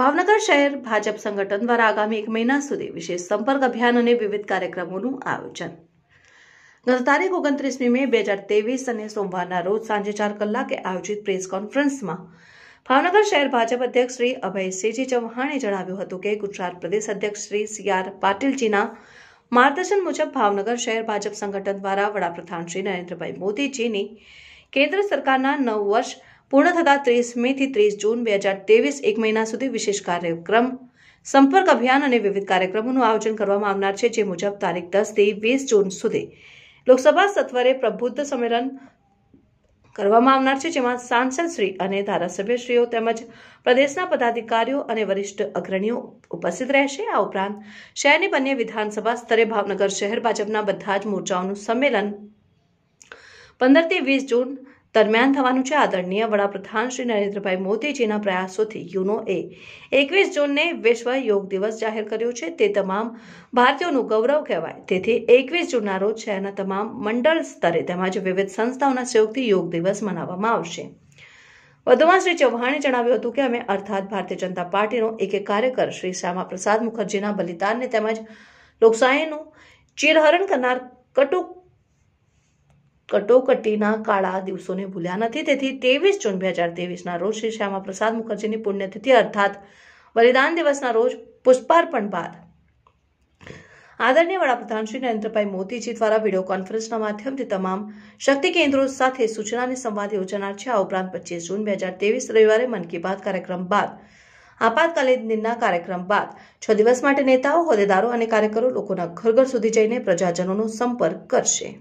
ભાવનગર શહેર ભાજપ સંગઠન દ્વારા આગામી એક મહિના સુધી વિશેષ સંપર્ક અભિયાન અને વિવિધ કાર્યક્રમોનું આયોજન ગત તારીખ ઓગણત્રીસમી મે બે હજાર તેવીસ અને સોમવારના રોજ સાંજે ચાર કલાકે આયોજિત પ્રેસ કોન્ફરન્સમાં ભાવનગર શહેર ભાજપ અધ્યક્ષ શ્રી અભયસિંહજી ચૌહાણે જણાવ્યું હતું કે ગુજરાત પ્રદેશ અધ્યક્ષ શ્રી સી આર પાટીલજીના માર્ગદર્શન મુજબ ભાવનગર શહેર ભાજપ સંગઠન દ્વારા વડાપ્રધાન શ્રી નરેન્દ્રભાઈ મોદીજીની કેન્દ્ર સરકારના નવ વર્ષ પૂર્ણ થતા ત્રીસ મેથી ત્રીસ જૂન બે હજાર ત્રેવીસ એક મહિના સુધી વિશેષ કાર્યક્રમ સંપર્ક અભિયાન અને વિવિધ કાર્યક્રમોનું આયોજન કરવામાં આવનાર છે જે મુજબ તારીખ દસ દસથી વીસ જૂન સુધી લોકસભા સત્વરે પ્રબુદ્ધ સંમેલન કરવામાં આવનાર છે જેમાં સાંસદ શ્રી અને ધારાસભ્યશ્રીઓ તેમજ પ્રદેશના પદાધિકારીઓ અને વરિષ્ઠ અગ્રણીઓ ઉપસ્થિત રહેશે આ ઉપરાંત શહેરની બંને વિધાનસભા સ્તરે ભાવનગર શહેર ભાજપના બધા જ મોરચાઓનું સંમેલન પંદરથી વીસ જૂન દરમિયાન થવાનું છે આદરણીય વડાપ્રધાન શ્રી નરેન્દ્રભાઈ મોદીજીના પ્રયાસોથી યુનો એ એકવીસ જૂનને વિશ્વ યોગ દિવસ જાહેર કર્યો છે તે તમામ ભારતીયોનું ગૌરવ કહેવાય તેથી એકવીસ જૂનના રોજ શહેરના તમામ મંડળ સ્તરે તેમજ વિવિધ સંસ્થાઓના સહયોગથી યોગ દિવસ મનાવવામાં આવશે વધુમાં શ્રી ચૌહાણે જણાવ્યું હતું કે અમે અર્થાત ભારતીય જનતા પાર્ટીનો એક એક કાર્યકર શ્રી શ્યામા પ્રસાદ મુખર્જીના બલિદાનને તેમજ લોકશાહીનું ચીરહરણ કરનાર કટુક કટોકટીના કાળા દિવસોને ભૂલ્યા નથી તેથી તેવીસ જૂન બે હજાર તેવીસના રોજ શ્રી શ્યામા પ્રસાદ મુખર્જીની પુણ્યતિથિ અર્થાત બલિદાન દિવસના રોજ પુષ્પાર્પણ બાદ આદરણીય વડાપ્રધાન શ્રી નરેન્દ્રભાઈ મોદીજી દ્વારા વિડીયો કોન્ફરન્સના માધ્યમથી તમામ શક્તિ કેન્દ્રો સાથે સૂચના અને સંવાદ યોજાનાર છે આ ઉપરાંત પચીસ જૂન બે હજાર તેવીસ રવિવારે મન કી બાત કાર્યક્રમ બાદ આપાતકાલીન દિનના કાર્યક્રમ બાદ છ દિવસ માટે નેતાઓ હોદ્દેદારો અને કાર્યકરો લોકોના ઘર ઘર સુધી જઈને પ્રજાજનોનો સંપર્ક કરશે